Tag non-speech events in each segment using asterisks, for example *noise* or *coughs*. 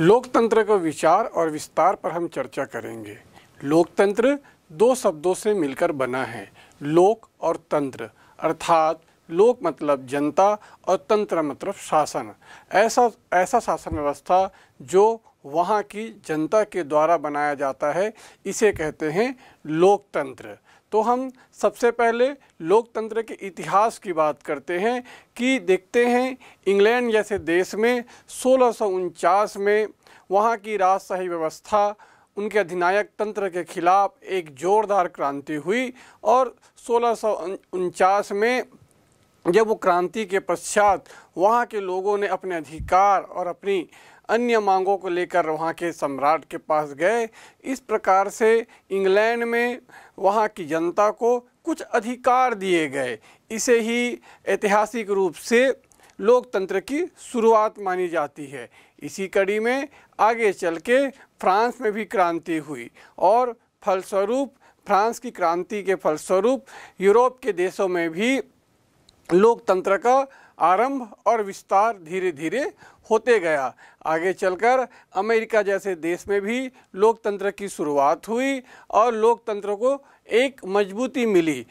लोकतंत्र का विचार और विस्तार पर हम चर्चा करेंगे लोकतंत्र दो शब्दों से मिलकर बना है लोक और तंत्र अर्थात लोक मतलब जनता और तंत्र मतलब शासन ऐसा ऐसा शासन व्यवस्था जो वहाँ की जनता के द्वारा बनाया जाता है इसे कहते हैं लोकतंत्र तो हम सबसे पहले लोकतंत्र के इतिहास की बात करते हैं कि देखते हैं इंग्लैंड जैसे देश में सोलह में वहाँ की राजशाही व्यवस्था उनके अधिनायक तंत्र के खिलाफ एक जोरदार क्रांति हुई और सोलह में जब वो क्रांति के पश्चात वहाँ के लोगों ने अपने अधिकार और अपनी अन्य मांगों को लेकर वहाँ के सम्राट के पास गए इस प्रकार से इंग्लैंड में वहाँ की जनता को कुछ अधिकार दिए गए इसे ही ऐतिहासिक रूप से लोकतंत्र की शुरुआत मानी जाती है इसी कड़ी में आगे चल के फ्रांस में भी क्रांति हुई और फलस्वरूप फ्रांस की क्रांति के फलस्वरूप यूरोप के देशों में भी लोकतंत्र का आरंभ और विस्तार धीरे धीरे होते गया आगे चलकर अमेरिका जैसे देश में भी लोकतंत्र की शुरुआत हुई और लोकतंत्र को एक मजबूती मिली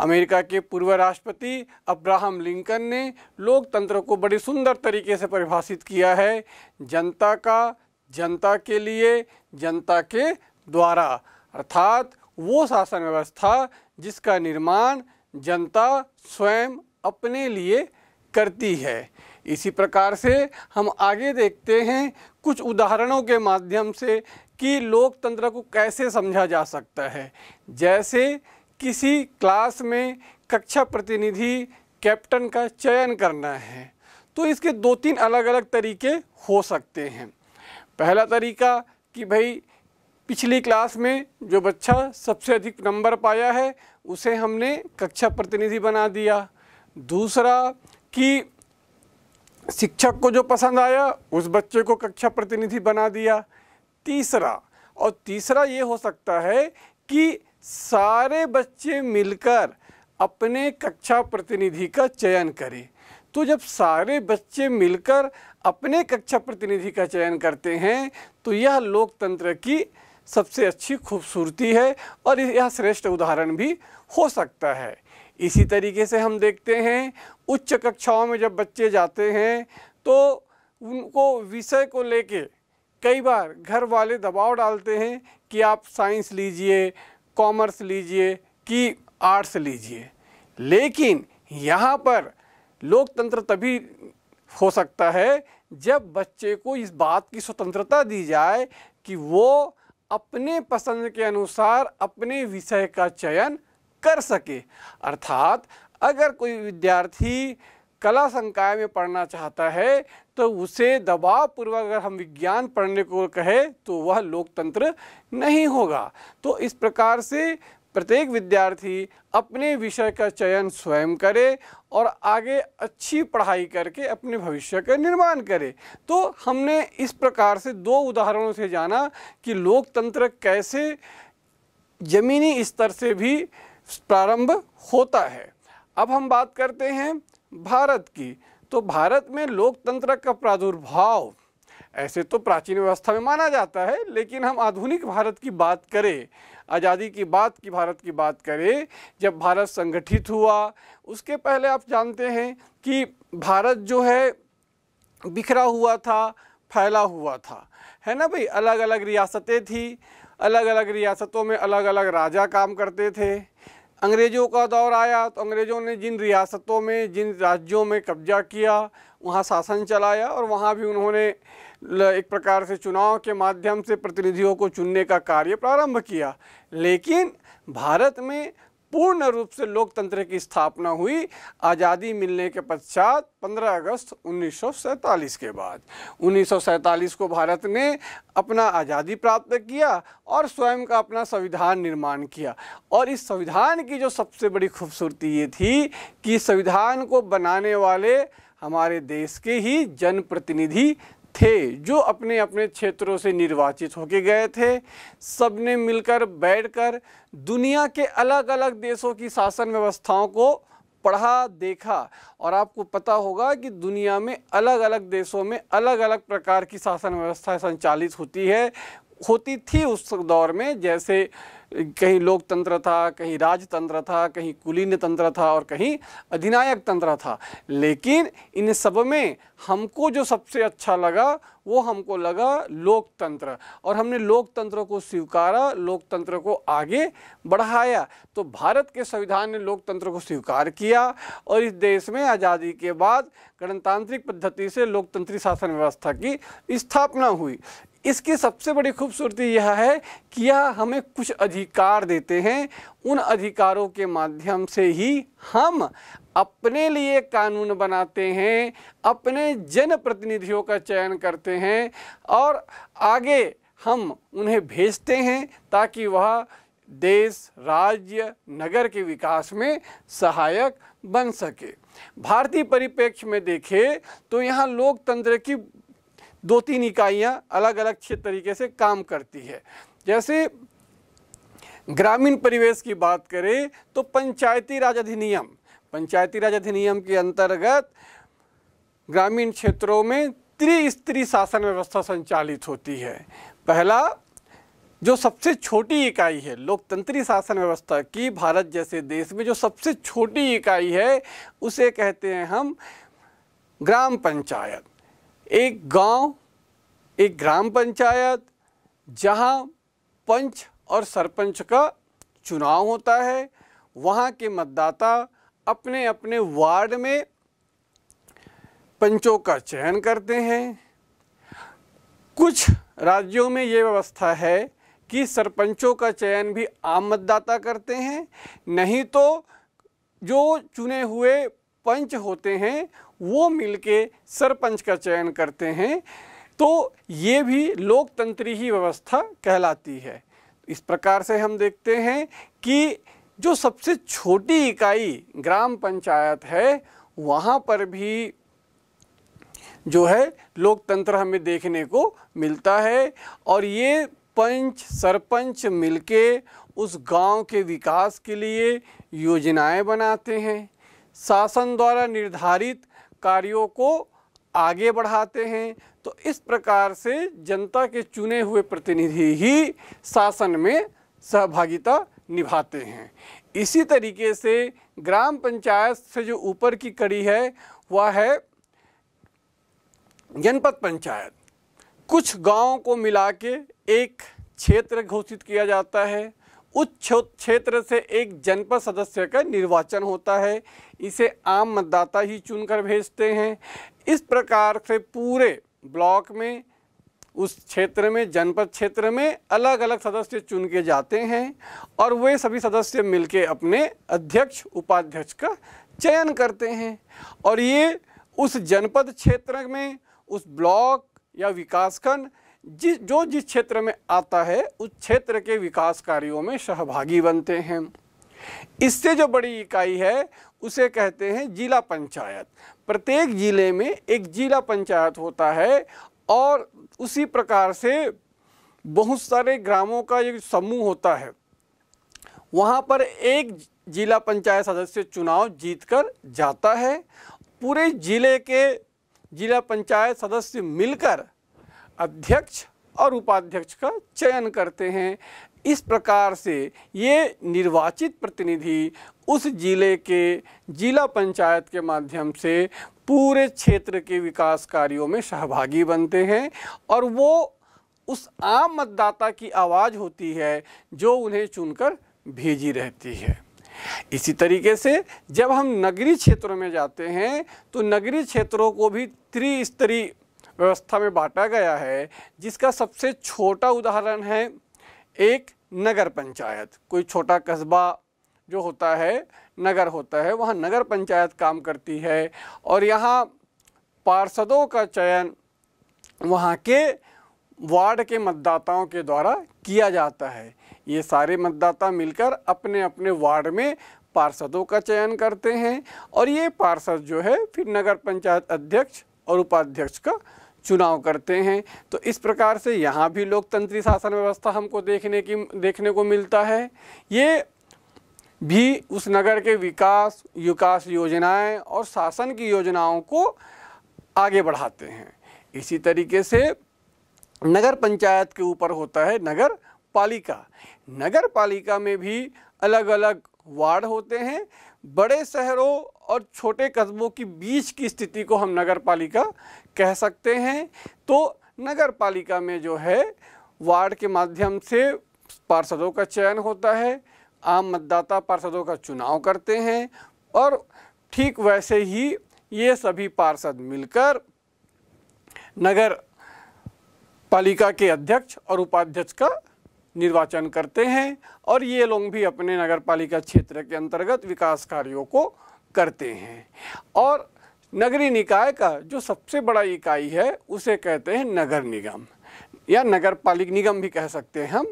अमेरिका के पूर्व राष्ट्रपति अब्राहम लिंकन ने लोकतंत्र को बड़ी सुंदर तरीके से परिभाषित किया है जनता का जनता के लिए जनता के द्वारा अर्थात वो शासन व्यवस्था जिसका निर्माण जनता स्वयं अपने लिए करती है इसी प्रकार से हम आगे देखते हैं कुछ उदाहरणों के माध्यम से कि लोकतंत्र को कैसे समझा जा सकता है जैसे किसी क्लास में कक्षा प्रतिनिधि कैप्टन का चयन करना है तो इसके दो तीन अलग अलग तरीके हो सकते हैं पहला तरीका कि भाई पिछली क्लास में जो बच्चा सबसे अधिक नंबर पाया है उसे हमने कक्षा प्रतिनिधि बना दिया दूसरा कि शिक्षक को जो पसंद आया उस बच्चे को कक्षा प्रतिनिधि बना दिया तीसरा और तीसरा ये हो सकता है कि सारे बच्चे मिलकर अपने कक्षा प्रतिनिधि का चयन करें तो जब सारे बच्चे मिलकर अपने कक्षा प्रतिनिधि का चयन करते हैं तो यह लोकतंत्र की सबसे अच्छी खूबसूरती है और यह श्रेष्ठ उदाहरण भी हो सकता है इसी तरीके से हम देखते हैं उच्च कक्षाओं में जब बच्चे जाते हैं तो उनको विषय को लेके कई बार घर वाले दबाव डालते हैं कि आप साइंस लीजिए कॉमर्स लीजिए कि आर्ट्स लीजिए लेकिन यहाँ पर लोकतंत्र तभी हो सकता है जब बच्चे को इस बात की स्वतंत्रता दी जाए कि वो अपने पसंद के अनुसार अपने विषय का चयन कर सके अर्थात अगर कोई विद्यार्थी कला संकाय में पढ़ना चाहता है तो उसे दबाव पूर्वक अगर हम विज्ञान पढ़ने को कहे तो वह लोकतंत्र नहीं होगा तो इस प्रकार से प्रत्येक विद्यार्थी अपने विषय का चयन स्वयं करे और आगे अच्छी पढ़ाई करके अपने भविष्य का निर्माण करे तो हमने इस प्रकार से दो उदाहरणों से जाना कि लोकतंत्र कैसे ज़मीनी स्तर से भी प्रारंभ होता है अब हम बात करते हैं भारत की तो भारत में लोकतंत्र का प्रादुर्भाव ऐसे तो प्राचीन व्यवस्था में माना जाता है लेकिन हम आधुनिक भारत की बात करें आज़ादी की बात की भारत की बात करें जब भारत संगठित हुआ उसके पहले आप जानते हैं कि भारत जो है बिखरा हुआ था फैला हुआ था है ना भाई अलग अलग रियासतें थी अलग अलग रियासतों में अलग अलग राजा काम करते थे अंग्रेज़ों का दौर आया तो अंग्रेज़ों ने जिन रियासतों में जिन राज्यों में कब्जा किया वहाँ शासन चलाया और वहाँ भी उन्होंने एक प्रकार से चुनाव के माध्यम से प्रतिनिधियों को चुनने का कार्य प्रारंभ किया लेकिन भारत में पूर्ण रूप से लोकतंत्र की स्थापना हुई आज़ादी मिलने के पश्चात 15 अगस्त 1947 के बाद 1947 को भारत ने अपना आज़ादी प्राप्त किया और स्वयं का अपना संविधान निर्माण किया और इस संविधान की जो सबसे बड़ी खूबसूरती ये थी कि संविधान को बनाने वाले हमारे देश के ही जनप्रतिनिधि थे जो अपने अपने क्षेत्रों से निर्वाचित होके गए थे सब ने मिलकर बैठकर दुनिया के अलग अलग देशों की शासन व्यवस्थाओं को पढ़ा देखा और आपको पता होगा कि दुनिया में अलग अलग देशों में अलग अलग प्रकार की शासन व्यवस्था संचालित होती है होती थी उस दौर में जैसे कहीं लोकतंत्र था कहीं राजतंत्र था कहीं कुलीन तंत्र था और कहीं अधिनायक तंत्र था लेकिन इन सब में हमको जो सबसे अच्छा लगा वो हमको लगा लोकतंत्र और हमने लोकतंत्र को स्वीकारा लोकतंत्र को आगे बढ़ाया तो भारत के संविधान ने लोकतंत्र को स्वीकार किया और इस देश में आज़ादी के बाद गणतांत्रिक पद्धति से लोकतंत्री शासन व्यवस्था की स्थापना हुई इसकी सबसे बड़ी खूबसूरती यह है कि यह हमें कुछ अधिकार देते हैं उन अधिकारों के माध्यम से ही हम अपने लिए कानून बनाते हैं अपने जनप्रतिनिधियों का चयन करते हैं और आगे हम उन्हें भेजते हैं ताकि वह देश राज्य नगर के विकास में सहायक बन सके भारतीय परिप्रेक्ष्य में देखें तो यहाँ लोकतंत्र की दो तीन इकाइयाँ अलग अलग अच्छे तरीके से काम करती है जैसे ग्रामीण परिवेश की बात करें तो पंचायती राज अधिनियम पंचायती राज अधिनियम के अंतर्गत ग्रामीण क्षेत्रों में त्रिस्तरीय शासन व्यवस्था संचालित होती है पहला जो सबसे छोटी इकाई है लोकतंत्री शासन व्यवस्था की भारत जैसे देश में जो सबसे छोटी इकाई है उसे कहते हैं हम ग्राम पंचायत एक गांव, एक ग्राम पंचायत जहां पंच और सरपंच का चुनाव होता है वहां के मतदाता अपने अपने वार्ड में पंचों का चयन करते हैं कुछ राज्यों में ये व्यवस्था है कि सरपंचों का चयन भी आम मतदाता करते हैं नहीं तो जो चुने हुए पंच होते हैं वो मिलके सरपंच का चयन करते हैं तो ये भी लोकतंत्री ही व्यवस्था कहलाती है इस प्रकार से हम देखते हैं कि जो सबसे छोटी इकाई ग्राम पंचायत है वहाँ पर भी जो है लोकतंत्र हमें देखने को मिलता है और ये पंच सरपंच मिलके उस गांव के विकास के लिए योजनाएं बनाते हैं शासन द्वारा निर्धारित कार्यों को आगे बढ़ाते हैं तो इस प्रकार से जनता के चुने हुए प्रतिनिधि ही शासन में सहभागिता निभाते हैं इसी तरीके से ग्राम पंचायत से जो ऊपर की कड़ी है वह है जनपद पंचायत कुछ गाँव को मिला के एक क्षेत्र घोषित किया जाता है उस क्षेत्र से एक जनपद सदस्य का निर्वाचन होता है इसे आम मतदाता ही चुनकर भेजते हैं इस प्रकार से पूरे ब्लॉक में उस क्षेत्र में जनपद क्षेत्र में अलग अलग सदस्य चुन के जाते हैं और वे सभी सदस्य मिलके अपने अध्यक्ष उपाध्यक्ष का चयन करते हैं और ये उस जनपद क्षेत्र में उस ब्लॉक या विकासखंड जिस जो जिस क्षेत्र में आता है उस क्षेत्र के विकास कार्यों में सहभागी बनते हैं इससे जो बड़ी इकाई है उसे कहते हैं जिला पंचायत प्रत्येक ज़िले में एक जिला पंचायत होता है और उसी प्रकार से बहुत सारे ग्रामों का एक समूह होता है वहाँ पर एक जिला पंचायत सदस्य चुनाव जीतकर जाता है पूरे ज़िले के जिला पंचायत सदस्य मिलकर अध्यक्ष और उपाध्यक्ष का चयन करते हैं इस प्रकार से ये निर्वाचित प्रतिनिधि उस जिले के जिला पंचायत के माध्यम से पूरे क्षेत्र के विकास कार्यों में सहभागी बनते हैं और वो उस आम मतदाता की आवाज़ होती है जो उन्हें चुनकर भेजी रहती है इसी तरीके से जब हम नगरीय क्षेत्रों में जाते हैं तो नगरीय क्षेत्रों को भी त्रिस्तरीय व्यवस्था में बांटा गया है जिसका सबसे छोटा उदाहरण है एक नगर पंचायत कोई छोटा कस्बा जो होता है नगर होता है वहाँ नगर पंचायत काम करती है और यहाँ पार्षदों का चयन वहाँ के वार्ड के मतदाताओं के द्वारा किया जाता है ये सारे मतदाता मिलकर अपने अपने वार्ड में पार्षदों का चयन करते हैं और ये पार्षद जो है फिर नगर पंचायत अध्यक्ष और उपाध्यक्ष का चुनाव करते हैं तो इस प्रकार से यहाँ भी लोकतंत्री शासन व्यवस्था हमको देखने की देखने को मिलता है ये भी उस नगर के विकास विकास योजनाएं और शासन की योजनाओं को आगे बढ़ाते हैं इसी तरीके से नगर पंचायत के ऊपर होता है नगर पालिका नगर पालिका में भी अलग अलग वार्ड होते हैं बड़े शहरों और छोटे कस्बों की बीच की स्थिति को हम नगर पालिका कह सकते हैं तो नगर पालिका में जो है वार्ड के माध्यम से पार्षदों का चयन होता है आम मतदाता पार्षदों का चुनाव करते हैं और ठीक वैसे ही ये सभी पार्षद मिलकर नगर पालिका के अध्यक्ष और उपाध्यक्ष का निर्वाचन करते हैं और ये लोग भी अपने नगर पालिका क्षेत्र के अंतर्गत विकास कार्यों को करते हैं और नगरीय निकाय का जो सबसे बड़ा इकाई है उसे कहते हैं नगर निगम या नगर पालिक निगम भी कह सकते हैं हम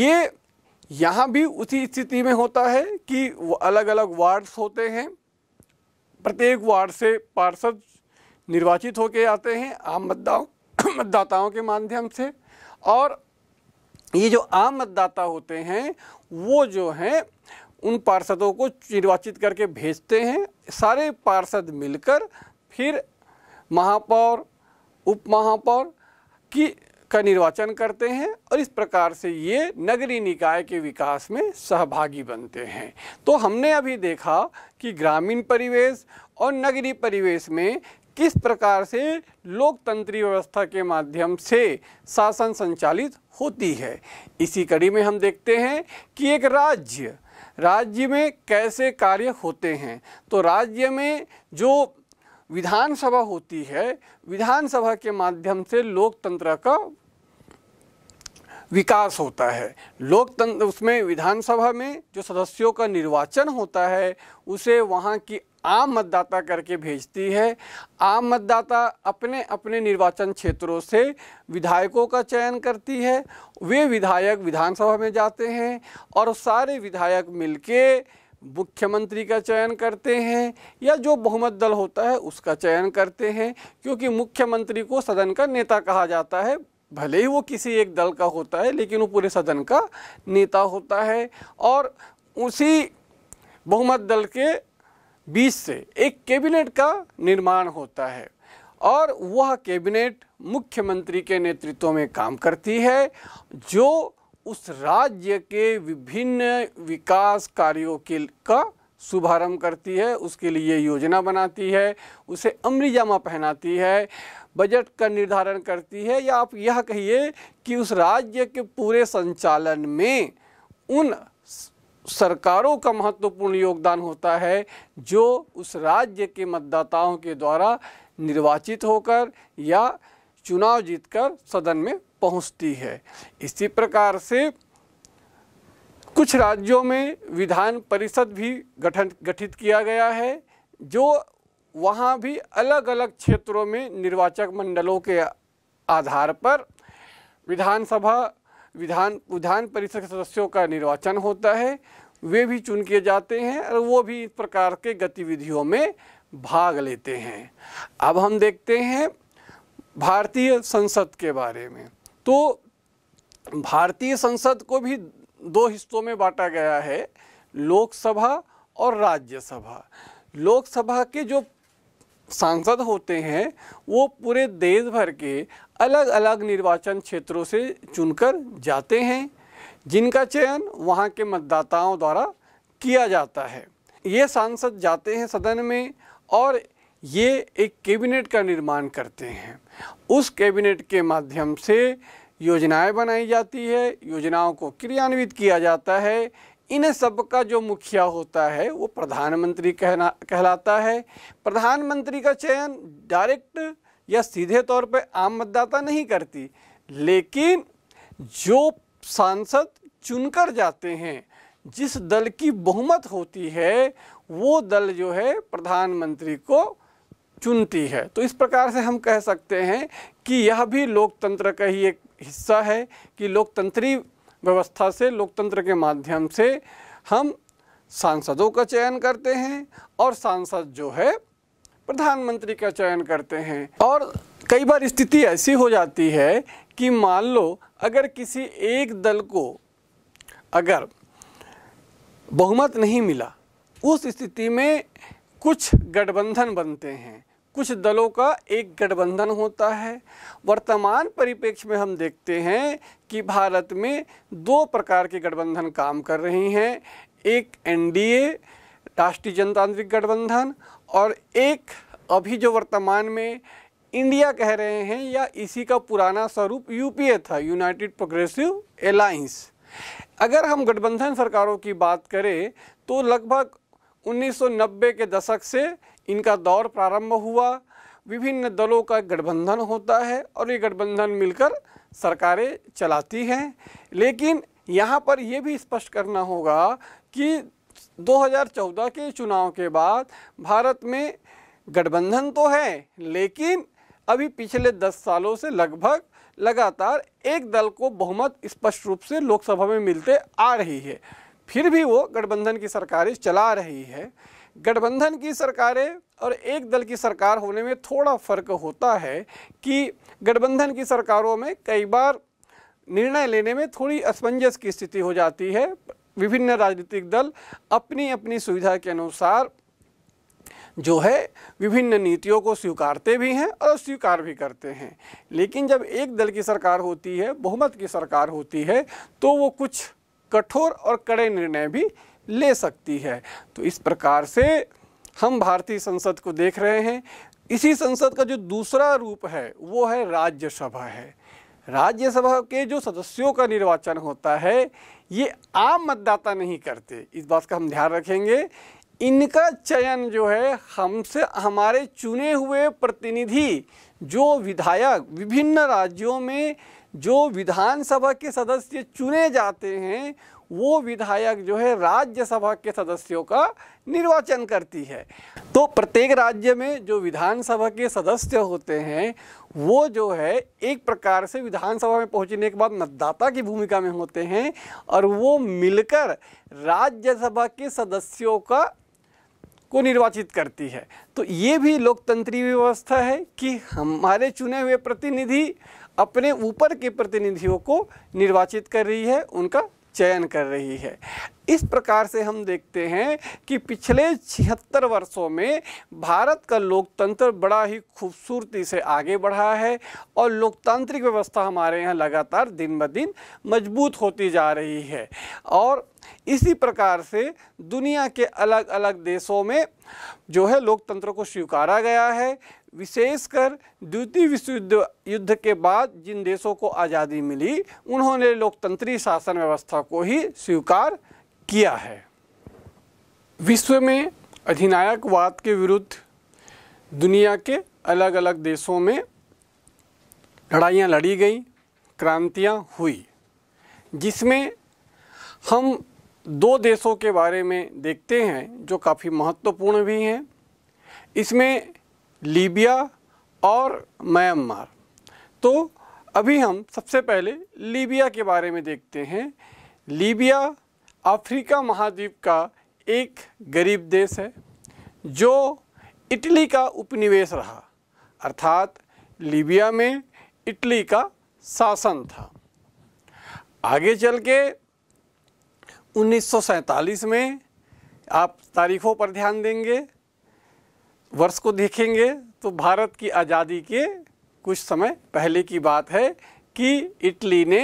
ये यहाँ भी उसी स्थिति में होता है कि अलग अलग वार्ड्स होते हैं प्रत्येक वार्ड से पार्षद निर्वाचित होकर आते हैं आम मतदाओं *coughs* मतदाताओं के माध्यम से और ये जो आम मतदाता होते हैं वो जो हैं उन पार्षदों को निर्वाचित करके भेजते हैं सारे पार्षद मिलकर फिर महापौर उप महापौर की का निर्वाचन करते हैं और इस प्रकार से ये नगरीय निकाय के विकास में सहभागी बनते हैं तो हमने अभी देखा कि ग्रामीण परिवेश और नगरीय परिवेश में किस प्रकार से लोकतंत्री व्यवस्था के माध्यम से शासन संचालित होती है इसी कड़ी में हम देखते हैं कि एक राज्य राज्य में कैसे कार्य होते हैं तो राज्य में जो विधानसभा होती है विधानसभा के माध्यम से लोकतंत्र का विकास होता है लोकतंत्र उसमें विधानसभा में जो सदस्यों का निर्वाचन होता है उसे वहाँ की आम मतदाता करके भेजती है आम मतदाता अपने अपने निर्वाचन क्षेत्रों से विधायकों का चयन करती है वे विधायक विधानसभा में जाते हैं और सारे विधायक मिलके मुख्यमंत्री का चयन करते हैं या जो बहुमत दल होता है उसका चयन करते हैं क्योंकि मुख्यमंत्री को सदन का नेता कहा जाता है भले ही वो किसी एक दल का होता है लेकिन वो पूरे सदन का नेता होता है और उसी बहुमत दल के बीच से एक कैबिनेट का निर्माण होता है और वह कैबिनेट मुख्यमंत्री के नेतृत्व में काम करती है जो उस राज्य के विभिन्न विकास कार्यों के का शुभारंभ करती है उसके लिए योजना बनाती है उसे अमरीजामा पहनाती है बजट का निर्धारण करती है या आप यह कहिए कि उस राज्य के पूरे संचालन में उन सरकारों का महत्वपूर्ण योगदान होता है जो उस राज्य के मतदाताओं के द्वारा निर्वाचित होकर या चुनाव जीतकर सदन में पहुंचती है इसी प्रकार से कुछ राज्यों में विधान परिषद भी गठन गठित किया गया है जो वहाँ भी अलग अलग क्षेत्रों में निर्वाचक मंडलों के आधार पर विधानसभा विधान विधान परिषद के सदस्यों का निर्वाचन होता है वे भी चुन किए जाते हैं और वो भी इस प्रकार के गतिविधियों में भाग लेते हैं अब हम देखते हैं भारतीय संसद के बारे में तो भारतीय संसद को भी दो हिस्सों में बांटा गया है लोकसभा और राज्यसभा लोकसभा के जो सांसद होते हैं वो पूरे देश भर के अलग अलग निर्वाचन क्षेत्रों से चुनकर जाते हैं जिनका चयन वहाँ के मतदाताओं द्वारा किया जाता है ये सांसद जाते हैं सदन में और ये एक कैबिनेट का निर्माण करते हैं उस कैबिनेट के माध्यम से योजनाएं बनाई जाती है योजनाओं को क्रियान्वित किया जाता है इन सब का जो मुखिया होता है वो प्रधानमंत्री कहना कहलाता है प्रधानमंत्री का चयन डायरेक्ट या सीधे तौर पे आम मतदाता नहीं करती लेकिन जो सांसद चुनकर जाते हैं जिस दल की बहुमत होती है वो दल जो है प्रधानमंत्री को चुनती है तो इस प्रकार से हम कह सकते हैं कि यह भी लोकतंत्र का ही एक हिस्सा है कि लोकतंत्री व्यवस्था से लोकतंत्र के माध्यम से हम सांसदों का चयन करते हैं और सांसद जो है प्रधानमंत्री का चयन करते हैं और कई बार स्थिति ऐसी हो जाती है कि मान लो अगर किसी एक दल को अगर बहुमत नहीं मिला उस स्थिति में कुछ गठबंधन बनते हैं कुछ दलों का एक गठबंधन होता है वर्तमान परिप्रेक्ष्य में हम देखते हैं कि भारत में दो प्रकार के गठबंधन काम कर रहे हैं एक एनडीए राष्ट्रीय जनतांत्रिक गठबंधन और एक अभी जो वर्तमान में इंडिया कह रहे हैं या इसी का पुराना स्वरूप यूपीए था यूनाइटेड प्रोग्रेसिव अलाइंस अगर हम गठबंधन सरकारों की बात करें तो लगभग 1990 के दशक से इनका दौर प्रारंभ हुआ विभिन्न दलों का गठबंधन होता है और ये गठबंधन मिलकर सरकारें चलाती हैं लेकिन यहाँ पर यह भी स्पष्ट करना होगा कि 2014 के चुनाव के बाद भारत में गठबंधन तो है लेकिन अभी पिछले 10 सालों से लगभग लगातार एक दल को बहुमत स्पष्ट रूप से लोकसभा में मिलते आ रही है फिर भी वो गठबंधन की सरकारें चला रही है गठबंधन की सरकारें और एक दल की सरकार होने में थोड़ा फर्क होता है कि गठबंधन की सरकारों में कई बार निर्णय लेने में थोड़ी असमंजस की स्थिति हो जाती है विभिन्न राजनीतिक दल अपनी अपनी सुविधा के अनुसार जो है विभिन्न नीतियों को स्वीकारते भी हैं और स्वीकार भी करते हैं लेकिन जब एक दल की सरकार होती है बहुमत की सरकार होती है तो वो कुछ कठोर और कड़े निर्णय भी ले सकती है तो इस प्रकार से हम भारतीय संसद को देख रहे हैं इसी संसद का जो दूसरा रूप है वो है राज्यसभा है राज्यसभा के जो सदस्यों का निर्वाचन होता है ये आम मतदाता नहीं करते इस बात का हम ध्यान रखेंगे इनका चयन जो है हमसे हमारे चुने हुए प्रतिनिधि जो विधायक विभिन्न राज्यों में जो विधानसभा के सदस्य चुने जाते हैं वो विधायक जो है राज्यसभा के सदस्यों का निर्वाचन करती है तो प्रत्येक राज्य में जो विधानसभा के सदस्य होते हैं वो जो है एक प्रकार से विधानसभा में पहुंचने के बाद मतदाता की भूमिका में होते हैं और वो मिलकर राज्यसभा के सदस्यों का को निर्वाचित करती है तो ये भी लोकतंत्री व्यवस्था है कि हमारे चुने हुए प्रतिनिधि अपने ऊपर के प्रतिनिधियों को निर्वाचित कर रही है उनका चयन कर रही है इस प्रकार से हम देखते हैं कि पिछले छिहत्तर वर्षों में भारत का लोकतंत्र बड़ा ही खूबसूरती से आगे बढ़ा है और लोकतांत्रिक व्यवस्था हमारे यहाँ लगातार दिन ब दिन मजबूत होती जा रही है और इसी प्रकार से दुनिया के अलग अलग देशों में जो है लोकतंत्र को स्वीकारा गया है विशेषकर द्वितीय विश्व युद्ध के बाद जिन देशों को आज़ादी मिली उन्होंने लोकतंत्री शासन व्यवस्था को ही स्वीकार किया है विश्व में अधिनायकवाद के विरुद्ध दुनिया के अलग अलग देशों में लड़ाइयाँ लड़ी गई क्रांतियाँ हुई जिसमें हम दो देशों के बारे में देखते हैं जो काफ़ी महत्वपूर्ण भी हैं इसमें लीबिया और म्यांमार तो अभी हम सबसे पहले लीबिया के बारे में देखते हैं लीबिया अफ्रीका महाद्वीप का एक गरीब देश है जो इटली का उपनिवेश रहा अर्थात लीबिया में इटली का शासन था आगे चल के उन्नीस में आप तारीखों पर ध्यान देंगे वर्ष को देखेंगे तो भारत की आज़ादी के कुछ समय पहले की बात है कि इटली ने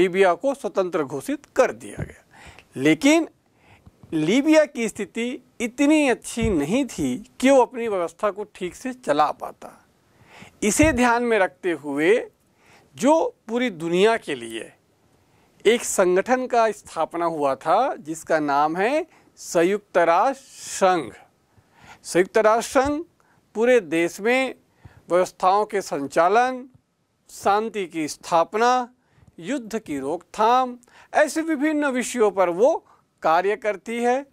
लीबिया को स्वतंत्र घोषित कर दिया गया लेकिन लीबिया की स्थिति इतनी अच्छी नहीं थी कि वो अपनी व्यवस्था को ठीक से चला पाता इसे ध्यान में रखते हुए जो पूरी दुनिया के लिए एक संगठन का स्थापना हुआ था जिसका नाम है संयुक्त राष्ट्र संघ संयुक्त राष्ट्र संघ पूरे देश में व्यवस्थाओं के संचालन शांति की स्थापना युद्ध की रोकथाम ऐसे विभिन्न विषयों पर वो कार्य करती है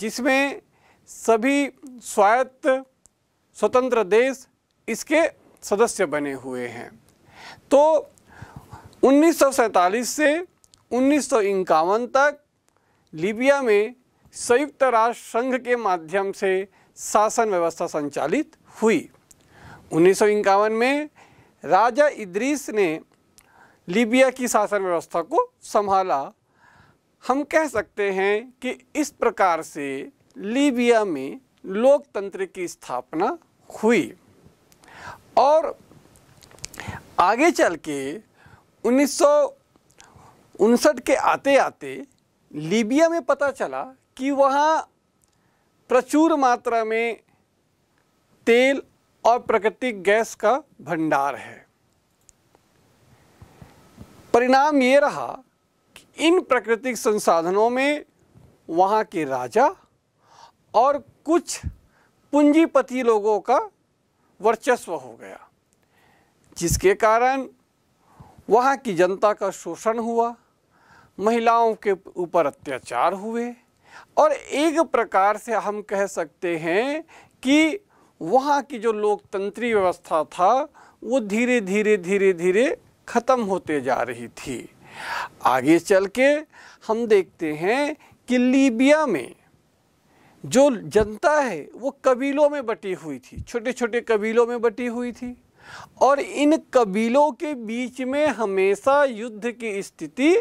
जिसमें सभी स्वायत्त स्वतंत्र देश इसके सदस्य बने हुए हैं तो उन्नीस से उन्नीस तक लीबिया में संयुक्त राष्ट्र संघ के माध्यम से शासन व्यवस्था संचालित हुई उन्नीस में राजा इद्रीस ने लीबिया की शासन व्यवस्था को संभाला हम कह सकते हैं कि इस प्रकार से लीबिया में लोकतंत्र की स्थापना हुई और आगे चल के उन्नीस के आते आते लीबिया में पता चला कि वहाँ प्रचुर मात्रा में तेल और प्राकृतिक गैस का भंडार है परिणाम ये रहा कि इन प्राकृतिक संसाधनों में वहाँ के राजा और कुछ पूंजीपति लोगों का वर्चस्व हो गया जिसके कारण वहाँ की जनता का शोषण हुआ महिलाओं के ऊपर अत्याचार हुए और एक प्रकार से हम कह सकते हैं कि वहाँ की जो लोकतंत्री व्यवस्था था वो धीरे धीरे धीरे धीरे ख़त्म होते जा रही थी आगे चल के हम देखते हैं कि लीबिया में जो जनता है वो कबीलों में बटी हुई थी छोटे छोटे कबीलों में बटी हुई थी और इन कबीलों के बीच में हमेशा युद्ध की स्थिति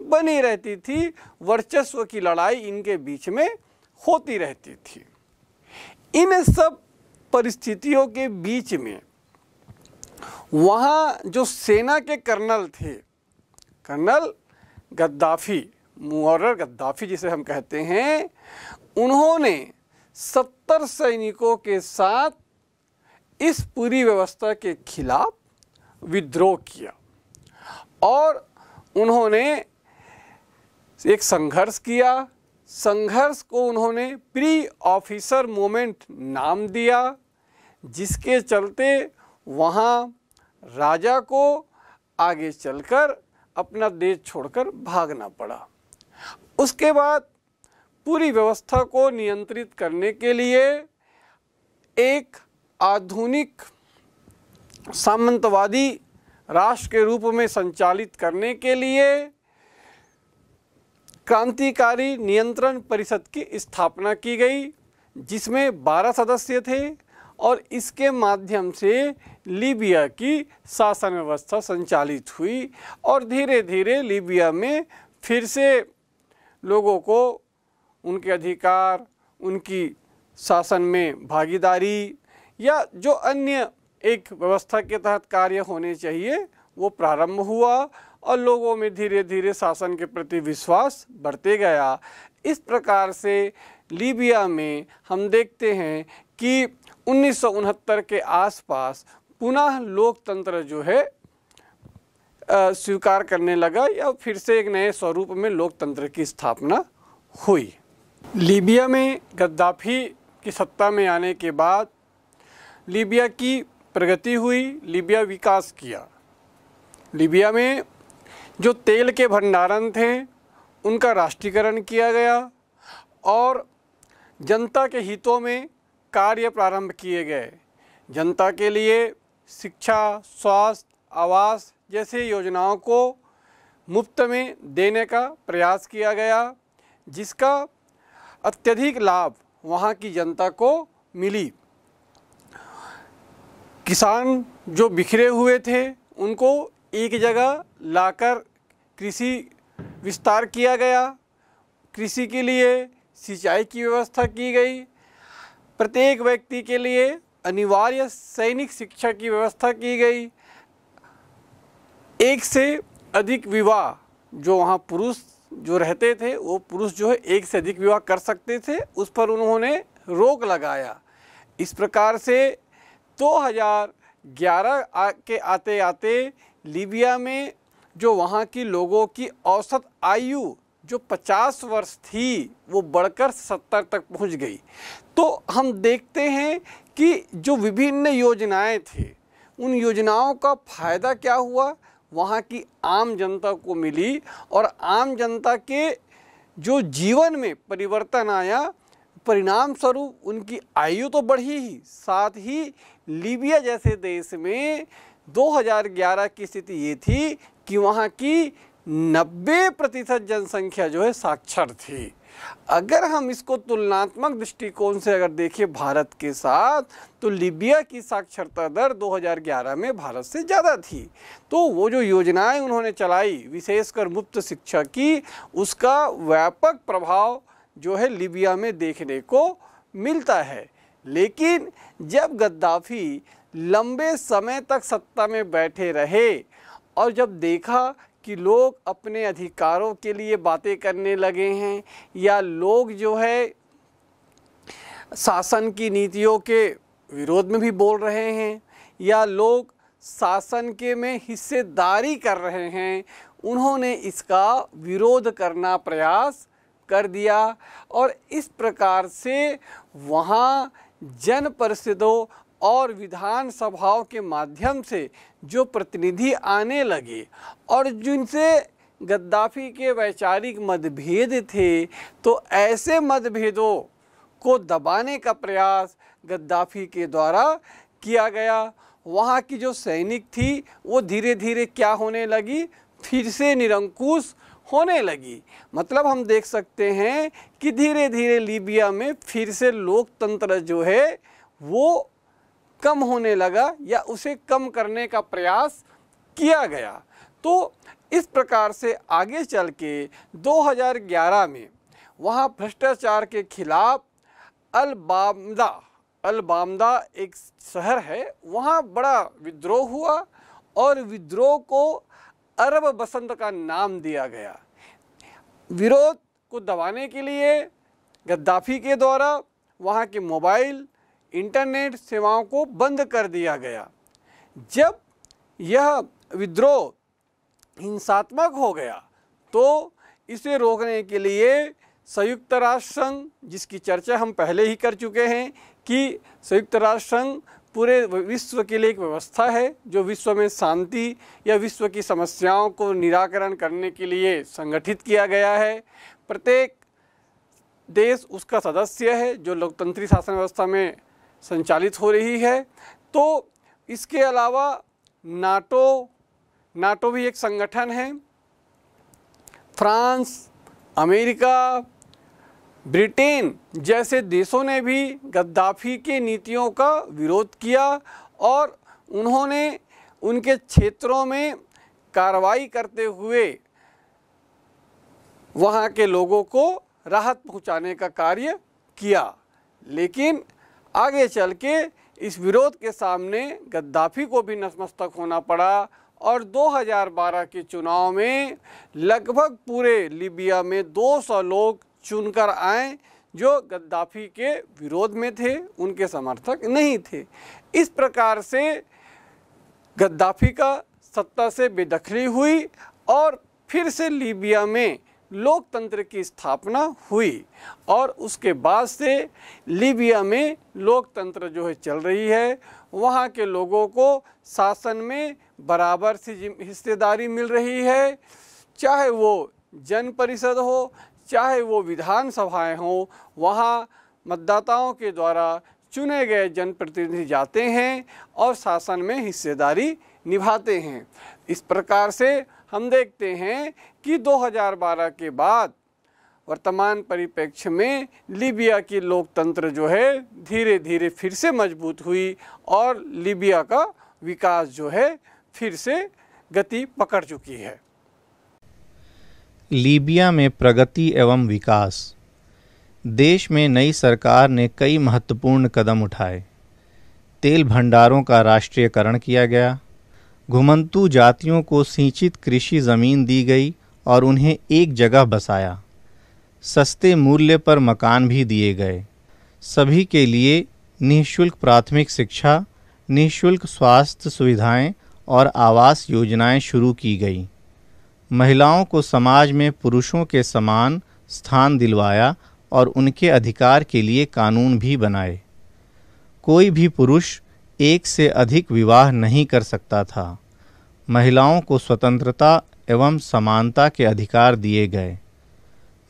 बनी रहती थी वर्चस्व की लड़ाई इनके बीच में होती रहती थी इन सब परिस्थितियों के बीच में वहाँ जो सेना के कर्नल थे कर्नल गद्दाफी मुर्र गद्दाफी जिसे हम कहते हैं उन्होंने सत्तर सैनिकों के साथ इस पूरी व्यवस्था के खिलाफ विद्रोह किया और उन्होंने एक संघर्ष किया संघर्ष को उन्होंने प्री ऑफिसर मोमेंट नाम दिया जिसके चलते वहाँ राजा को आगे चलकर अपना देश छोड़कर भागना पड़ा उसके बाद पूरी व्यवस्था को नियंत्रित करने के लिए एक आधुनिक सामंतवादी राष्ट्र के रूप में संचालित करने के लिए क्रांतिकारी नियंत्रण परिषद की स्थापना की गई जिसमें 12 सदस्य थे और इसके माध्यम से लीबिया की शासन व्यवस्था संचालित हुई और धीरे धीरे लीबिया में फिर से लोगों को उनके अधिकार उनकी शासन में भागीदारी या जो अन्य एक व्यवस्था के तहत कार्य होने चाहिए वो प्रारंभ हुआ और लोगों में धीरे धीरे शासन के प्रति विश्वास बढ़ते गया इस प्रकार से लीबिया में हम देखते हैं कि उन्नीस के आसपास पुनः लोकतंत्र जो है स्वीकार करने लगा या फिर से एक नए स्वरूप में लोकतंत्र की स्थापना हुई लीबिया में गद्दाफी की सत्ता में आने के बाद लीबिया की प्रगति हुई लीबिया विकास किया लीबिया में जो तेल के भंडारण थे उनका राष्ट्रीयकरण किया गया और जनता के हितों में कार्य प्रारंभ किए गए जनता के लिए शिक्षा स्वास्थ्य आवास जैसे योजनाओं को मुफ्त में देने का प्रयास किया गया जिसका अत्यधिक लाभ वहाँ की जनता को मिली किसान जो बिखरे हुए थे उनको एक जगह लाकर कृषि विस्तार किया गया कृषि के लिए सिंचाई की व्यवस्था की गई प्रत्येक व्यक्ति के लिए अनिवार्य सैनिक शिक्षा की व्यवस्था की गई एक से अधिक विवाह जो वहाँ पुरुष जो रहते थे वो पुरुष जो है एक से अधिक विवाह कर सकते थे उस पर उन्होंने रोक लगाया इस प्रकार से 2011 के आते आते लीबिया में जो वहाँ की लोगों की औसत आयु जो 50 वर्ष थी वो बढ़कर 70 तक पहुँच गई तो हम देखते हैं कि जो विभिन्न योजनाएं थी उन योजनाओं का फ़ायदा क्या हुआ वहाँ की आम जनता को मिली और आम जनता के जो जीवन में परिवर्तन आया परिणाम स्वरूप उनकी आयु तो बढ़ी ही साथ ही लीबिया जैसे देश में 2011 की स्थिति ये थी कि वहाँ की 90 प्रतिशत जनसंख्या जो है साक्षर थी अगर हम इसको तुलनात्मक दृष्टिकोण से अगर देखें भारत के साथ तो लीबिया की साक्षरता दर 2011 में भारत से ज़्यादा थी तो वो जो योजनाएं उन्होंने चलाई विशेषकर मुफ्त शिक्षा की उसका व्यापक प्रभाव जो है लीबिया में देखने को मिलता है लेकिन जब गद्दाफी लंबे समय तक सत्ता में बैठे रहे और जब देखा कि लोग अपने अधिकारों के लिए बातें करने लगे हैं या लोग जो है शासन की नीतियों के विरोध में भी बोल रहे हैं या लोग शासन के में हिस्सेदारी कर रहे हैं उन्होंने इसका विरोध करना प्रयास कर दिया और इस प्रकार से वहाँ जन परिषदों और विधानसभाओं के माध्यम से जो प्रतिनिधि आने लगे और जिनसे गद्दाफी के वैचारिक मतभेद थे तो ऐसे मतभेदों को दबाने का प्रयास गद्दाफी के द्वारा किया गया वहाँ की जो सैनिक थी वो धीरे धीरे क्या होने लगी फिर से निरंकुश होने लगी मतलब हम देख सकते हैं कि धीरे धीरे लीबिया में फिर से लोकतंत्र जो है वो कम होने लगा या उसे कम करने का प्रयास किया गया तो इस प्रकार से आगे चल के 2011 में वहाँ भ्रष्टाचार के खिलाफ अलबामदा अलबामदा एक शहर है वहाँ बड़ा विद्रोह हुआ और विद्रोह को अरब बसंत का नाम दिया गया विरोध को दबाने के लिए गद्दाफी के द्वारा वहाँ के मोबाइल इंटरनेट सेवाओं को बंद कर दिया गया जब यह विद्रोह हिंसात्मक हो गया तो इसे रोकने के लिए संयुक्त राष्ट्र संघ जिसकी चर्चा हम पहले ही कर चुके हैं कि संयुक्त राष्ट्र संघ पूरे विश्व के लिए एक व्यवस्था है जो विश्व में शांति या विश्व की समस्याओं को निराकरण करने के लिए संगठित किया गया है प्रत्येक देश उसका सदस्य है जो लोकतंत्री शासन व्यवस्था में संचालित हो रही है तो इसके अलावा नाटो नाटो भी एक संगठन है फ्रांस अमेरिका ब्रिटेन जैसे देशों ने भी गद्दाफी के नीतियों का विरोध किया और उन्होंने उनके क्षेत्रों में कार्रवाई करते हुए वहाँ के लोगों को राहत पहुँचाने का कार्य किया लेकिन आगे चल के इस विरोध के सामने गद्दाफी को भी नतमस्तक होना पड़ा और 2012 के चुनाव में लगभग पूरे लीबिया में 200 लोग चुनकर आए जो गद्दाफी के विरोध में थे उनके समर्थक नहीं थे इस प्रकार से गद्दाफी का सत्ता से बेदखली हुई और फिर से लीबिया में लोकतंत्र की स्थापना हुई और उसके बाद से लीबिया में लोकतंत्र जो है चल रही है वहाँ के लोगों को शासन में बराबर सी हिस्सेदारी मिल रही है चाहे वो जन परिषद हो चाहे वो विधानसभाएं हों वहाँ मतदाताओं के द्वारा चुने गए जनप्रतिनिधि जाते हैं और शासन में हिस्सेदारी निभाते हैं इस प्रकार से हम देखते हैं कि 2012 के बाद वर्तमान परिप्रेक्ष्य में लीबिया की लोकतंत्र जो है धीरे धीरे फिर से मजबूत हुई और लीबिया का विकास जो है फिर से गति पकड़ चुकी है लीबिया में प्रगति एवं विकास देश में नई सरकार ने कई महत्वपूर्ण कदम उठाए तेल भंडारों का राष्ट्रीयकरण किया गया घुमंतु जातियों को सिंचित कृषि ज़मीन दी गई और उन्हें एक जगह बसाया सस्ते मूल्य पर मकान भी दिए गए सभी के लिए निःशुल्क प्राथमिक शिक्षा निःशुल्क स्वास्थ्य सुविधाएं और आवास योजनाएं शुरू की गई महिलाओं को समाज में पुरुषों के समान स्थान दिलवाया और उनके अधिकार के लिए कानून भी बनाए कोई भी पुरुष एक से अधिक विवाह नहीं कर सकता था महिलाओं को स्वतंत्रता एवं समानता के अधिकार दिए गए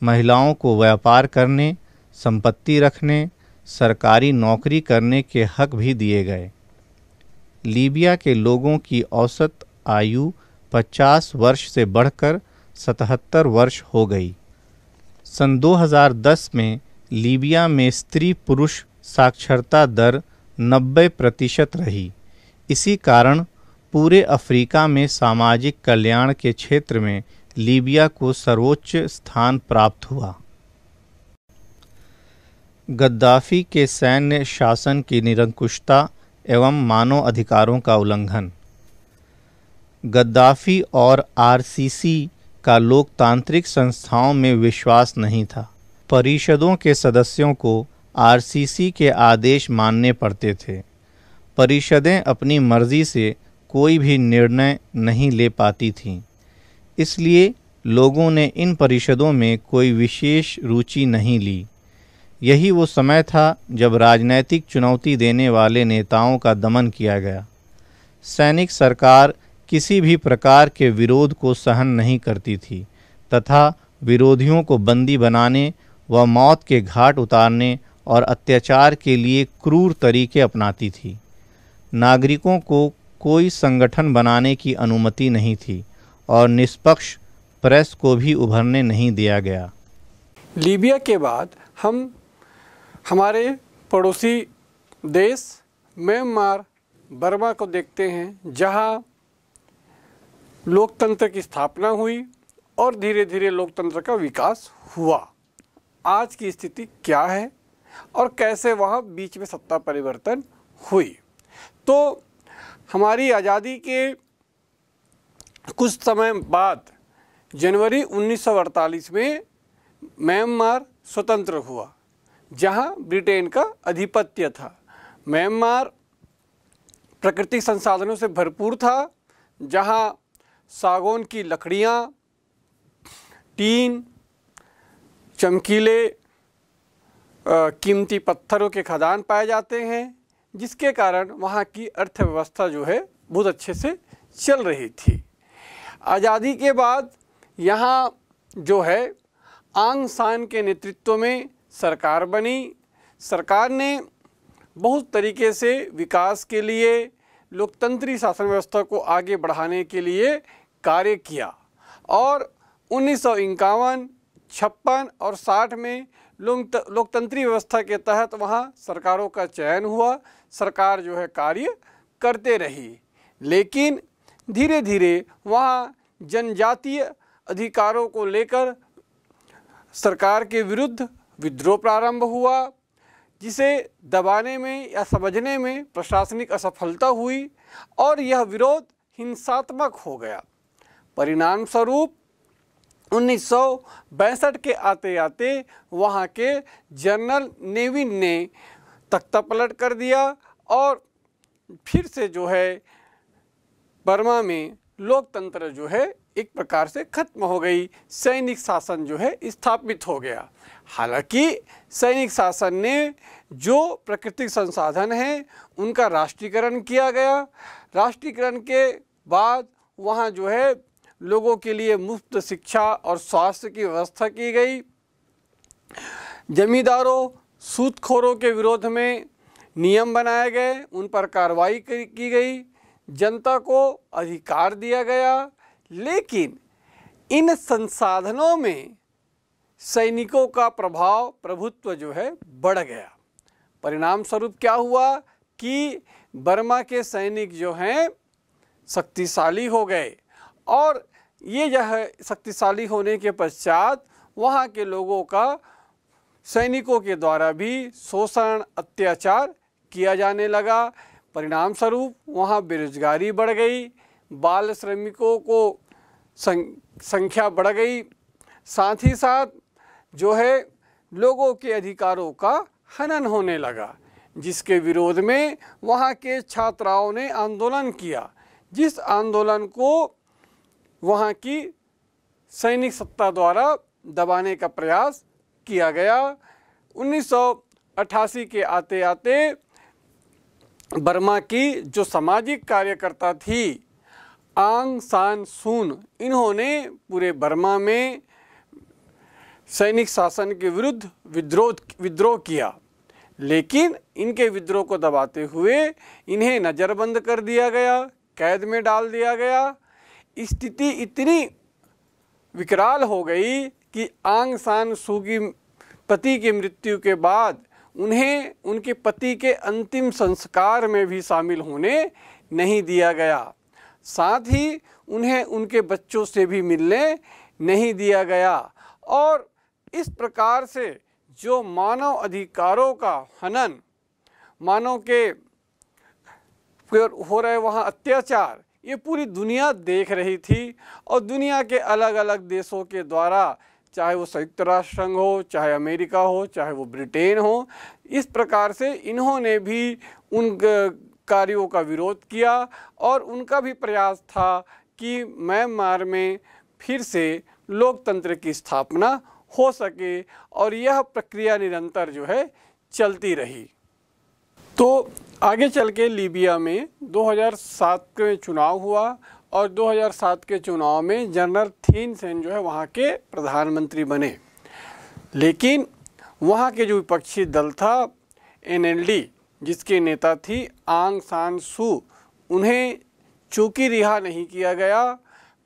महिलाओं को व्यापार करने संपत्ति रखने सरकारी नौकरी करने के हक भी दिए गए लीबिया के लोगों की औसत आयु 50 वर्ष से बढ़कर 77 वर्ष हो गई सन 2010 में लीबिया में स्त्री पुरुष साक्षरता दर 90 प्रतिशत रही इसी कारण पूरे अफ्रीका में सामाजिक कल्याण के क्षेत्र में लीबिया को सर्वोच्च स्थान प्राप्त हुआ गद्दाफी के सैन्य शासन की निरंकुशता एवं मानव अधिकारों का उल्लंघन गद्दाफी और आरसीसी का लोकतांत्रिक संस्थाओं में विश्वास नहीं था परिषदों के सदस्यों को आरसीसी के आदेश मानने पड़ते थे परिषदें अपनी मर्जी से कोई भी निर्णय नहीं ले पाती थीं इसलिए लोगों ने इन परिषदों में कोई विशेष रुचि नहीं ली यही वो समय था जब राजनैतिक चुनौती देने वाले नेताओं का दमन किया गया सैनिक सरकार किसी भी प्रकार के विरोध को सहन नहीं करती थी तथा विरोधियों को बंदी बनाने व मौत के घाट उतारने और अत्याचार के लिए क्रूर तरीके अपनाती थी नागरिकों को कोई संगठन बनाने की अनुमति नहीं थी और निष्पक्ष प्रेस को भी उभरने नहीं दिया गया लीबिया के बाद हम हमारे पड़ोसी देश म्यांमार बर्मा को देखते हैं जहां लोकतंत्र की स्थापना हुई और धीरे धीरे लोकतंत्र का विकास हुआ आज की स्थिति क्या है और कैसे वहाँ बीच में सत्ता परिवर्तन हुई तो हमारी आज़ादी के कुछ समय बाद जनवरी 1948 में म्यांमार स्वतंत्र हुआ जहां ब्रिटेन का आधिपत्य था म्यांमार प्राकृतिक संसाधनों से भरपूर था जहां सागौन की लकड़ियां, टीन चमकीले कीमती पत्थरों के खदान पाए जाते हैं जिसके कारण वहाँ की अर्थव्यवस्था जो है बहुत अच्छे से चल रही थी आज़ादी के बाद यहाँ जो है आंग सान के नेतृत्व में सरकार बनी सरकार ने बहुत तरीके से विकास के लिए लोकतंत्री शासन व्यवस्था को आगे बढ़ाने के लिए कार्य किया और उन्नीस सौ इक्यावन छप्पन और साठ में लोक लोकतंत्री व्यवस्था के तहत वहाँ सरकारों का चयन हुआ सरकार जो है कार्य करते रही लेकिन धीरे धीरे वहाँ जनजातीय अधिकारों को लेकर सरकार के विरुद्ध विद्रोह प्रारंभ हुआ जिसे दबाने में या समझने में प्रशासनिक असफलता हुई और यह विरोध हिंसात्मक हो गया परिणाम स्वरूप उन्नीस के आते आते वहाँ के जनरल नेविन ने तख्ता पलट कर दिया और फिर से जो है बर्मा में लोकतंत्र जो है एक प्रकार से खत्म हो गई सैनिक शासन जो है स्थापित हो गया हालांकि सैनिक शासन ने जो प्राकृतिक संसाधन हैं उनका राष्ट्रीयकरण किया गया राष्ट्रीयकरण के बाद वहाँ जो है लोगों के लिए मुफ्त शिक्षा और स्वास्थ्य की व्यवस्था की गई जमींदारों सूदखोरों के विरोध में नियम बनाए गए उन पर कार्रवाई की गई जनता को अधिकार दिया गया लेकिन इन संसाधनों में सैनिकों का प्रभाव प्रभुत्व जो है बढ़ गया परिणाम स्वरूप क्या हुआ कि बर्मा के सैनिक जो हैं शक्तिशाली हो गए और ये यह शक्तिशाली होने के पश्चात वहाँ के लोगों का सैनिकों के द्वारा भी शोषण अत्याचार किया जाने लगा परिणाम स्वरूप वहाँ बेरोजगारी बढ़ गई बाल श्रमिकों को संख्या बढ़ गई साथ ही साथ जो है लोगों के अधिकारों का हनन होने लगा जिसके विरोध में वहाँ के छात्राओं ने आंदोलन किया जिस आंदोलन को वहाँ की सैनिक सत्ता द्वारा दबाने का प्रयास किया गया 1988 के आते आते बर्मा की जो सामाजिक कार्यकर्ता थी आंग सान सून इन्होंने पूरे बर्मा में सैनिक शासन के विरुद्ध विद्रोह विद्रोह किया लेकिन इनके विद्रोह को दबाते हुए इन्हें नज़रबंद कर दिया गया कैद में डाल दिया गया स्थिति इतनी विकराल हो गई कि आंग सान सूगी पति की मृत्यु के बाद उन्हें उनके पति के अंतिम संस्कार में भी शामिल होने नहीं दिया गया साथ ही उन्हें उनके बच्चों से भी मिलने नहीं दिया गया और इस प्रकार से जो मानव अधिकारों का हनन मानव के हो रहे वहाँ अत्याचार ये पूरी दुनिया देख रही थी और दुनिया के अलग अलग देशों के द्वारा चाहे वो संयुक्त राष्ट्र संघ हो चाहे अमेरिका हो चाहे वो ब्रिटेन हो इस प्रकार से इन्होंने भी उन कार्यों का विरोध किया और उनका भी प्रयास था कि म्यांमार में फिर से लोकतंत्र की स्थापना हो सके और यह प्रक्रिया निरंतर जो है चलती रही तो आगे चल के लीबिया में 2007 के चुनाव हुआ और 2007 के चुनाव में जनरल थीन सेन जो है वहाँ के प्रधानमंत्री बने लेकिन वहाँ के जो विपक्षी दल था एनएलडी जिसके नेता थी आंग सान सू उन्हें चूँकि रिहा नहीं किया गया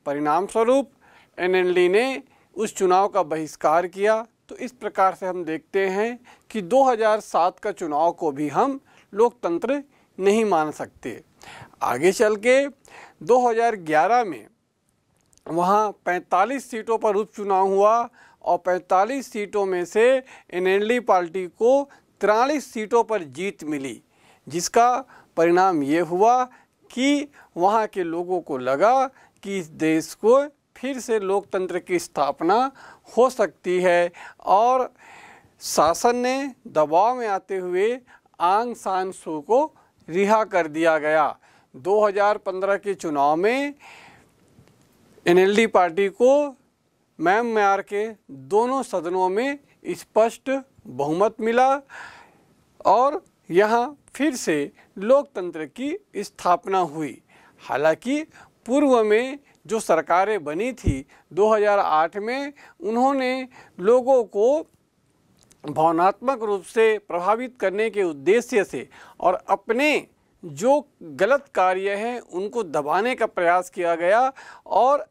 परिणाम स्वरूप एनएलडी ने उस चुनाव का बहिष्कार किया तो इस प्रकार से हम देखते हैं कि 2007 का चुनाव को भी हम लोकतंत्र नहीं मान सकते आगे चल के 2011 में वहाँ 45 सीटों पर उपचुनाव हुआ और 45 सीटों में से एनएलडी पार्टी को तिरालीस सीटों पर जीत मिली जिसका परिणाम ये हुआ कि वहाँ के लोगों को लगा कि इस देश को फिर से लोकतंत्र की स्थापना हो सकती है और शासन ने दबाव में आते हुए आंग सान सू को रिहा कर दिया गया 2015 के चुनाव में एनएलडी पार्टी को मैम म्यार के दोनों सदनों में स्पष्ट बहुमत मिला और यहाँ फिर से लोकतंत्र की स्थापना हुई हालांकि पूर्व में जो सरकारें बनी थी 2008 में उन्होंने लोगों को भावनात्मक रूप से प्रभावित करने के उद्देश्य से और अपने जो गलत कार्य हैं उनको दबाने का प्रयास किया गया और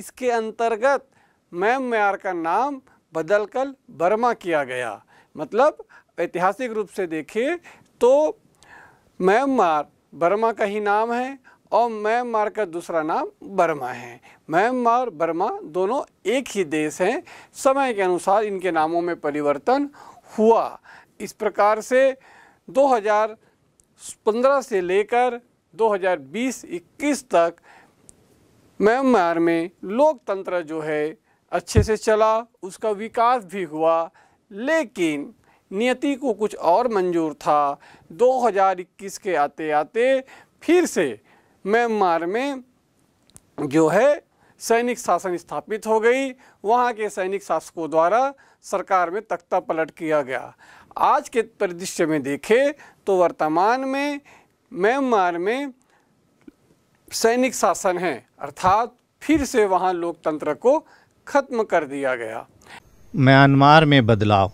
इसके अंतर्गत मैम मैार का नाम बदलकर बर्मा किया गया मतलब ऐतिहासिक रूप से देखें तो मार बर्मा का ही नाम है और म्यांमार का दूसरा नाम बर्मा है म्यांमार बर्मा दोनों एक ही देश हैं समय के अनुसार इनके नामों में परिवर्तन हुआ इस प्रकार से 2015 से लेकर 2020-21 तक म्यांमार में लोकतंत्र जो है अच्छे से चला उसका विकास भी हुआ लेकिन नियति को कुछ और मंजूर था 2021 के आते आते फिर से म्यांमार में जो है सैनिक शासन स्थापित हो गई वहाँ के सैनिक शासकों द्वारा सरकार में तख्ता पलट किया गया आज के परिदृश्य में देखें तो वर्तमान में म्यांमार में सैनिक शासन है अर्थात फिर से वहाँ लोकतंत्र को खत्म कर दिया गया म्यांमार में बदलाव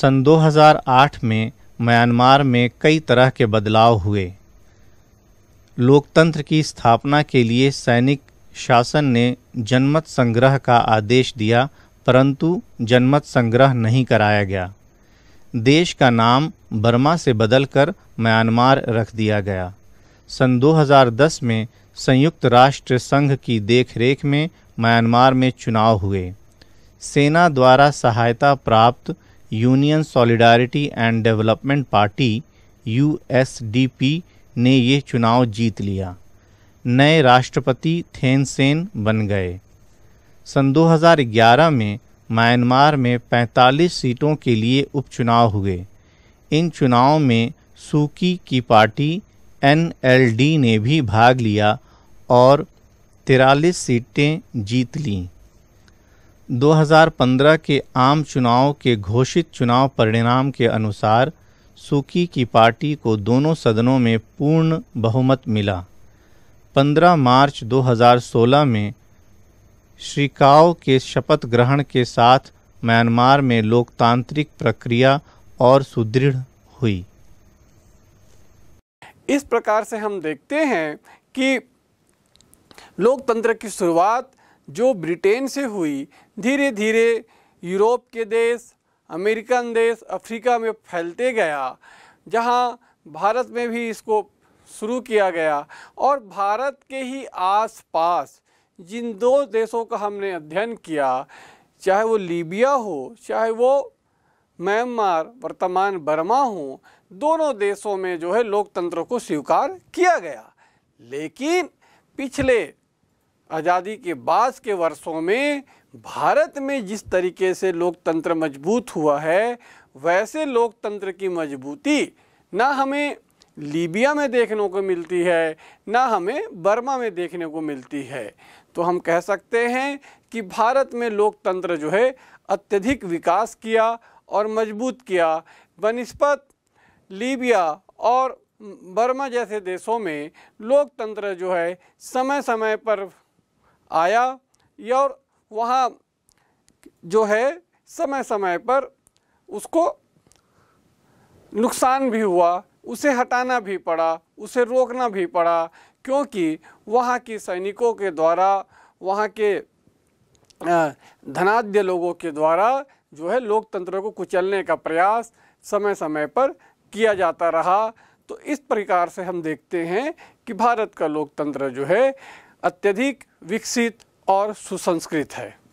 सन 2008 में म्यांमार में कई तरह के बदलाव हुए लोकतंत्र की स्थापना के लिए सैनिक शासन ने जनमत संग्रह का आदेश दिया परंतु जनमत संग्रह नहीं कराया गया देश का नाम बर्मा से बदलकर म्यांमार रख दिया गया सन 2010 में संयुक्त राष्ट्र संघ की देखरेख में म्यांमार में चुनाव हुए सेना द्वारा सहायता प्राप्त union solidarity and development party यू ने ये चुनाव जीत लिया नए राष्ट्रपति थेनसेन बन गए सन 2011 में म्यांमार में 45 सीटों के लिए उपचुनाव हुए इन चुनाव में सूकी की पार्टी एन ने भी भाग लिया और तिरालीस सीटें जीत लीं 2015 के आम चुनाव के घोषित चुनाव परिणाम के अनुसार सुकी की पार्टी को दोनों सदनों में पूर्ण बहुमत मिला 15 मार्च 2016 में श्रीकाओ के शपथ ग्रहण के साथ म्यांमार में लोकतांत्रिक प्रक्रिया और सुदृढ़ हुई इस प्रकार से हम देखते हैं कि लोकतंत्र की शुरुआत जो ब्रिटेन से हुई धीरे धीरे यूरोप के देश अमेरिकन देश अफ्रीका में फैलते गया जहाँ भारत में भी इसको शुरू किया गया और भारत के ही आसपास जिन दो देशों का हमने अध्ययन किया चाहे वो लीबिया हो चाहे वो म्यांमार वर्तमान बर्मा हो दोनों देशों में जो है लोकतंत्र को स्वीकार किया गया लेकिन पिछले आज़ादी के बाद के वर्षों में भारत में जिस तरीके से लोकतंत्र मजबूत हुआ है वैसे लोकतंत्र की मजबूती ना हमें लीबिया में देखने को मिलती है ना हमें बर्मा में देखने को मिलती है तो हम कह सकते हैं कि भारत में लोकतंत्र जो है अत्यधिक विकास किया और मजबूत किया बनस्पत लीबिया और बर्मा जैसे देशों में लोकतंत्र जो है समय समय पर आया और वहाँ जो है समय समय पर उसको नुकसान भी हुआ उसे हटाना भी पड़ा उसे रोकना भी पड़ा क्योंकि वहाँ के सैनिकों के द्वारा वहाँ के धनाढ़ लोगों के द्वारा जो है लोकतंत्र को कुचलने का प्रयास समय समय पर किया जाता रहा तो इस प्रकार से हम देखते हैं कि भारत का लोकतंत्र जो है अत्यधिक विकसित और सुसंस्कृत है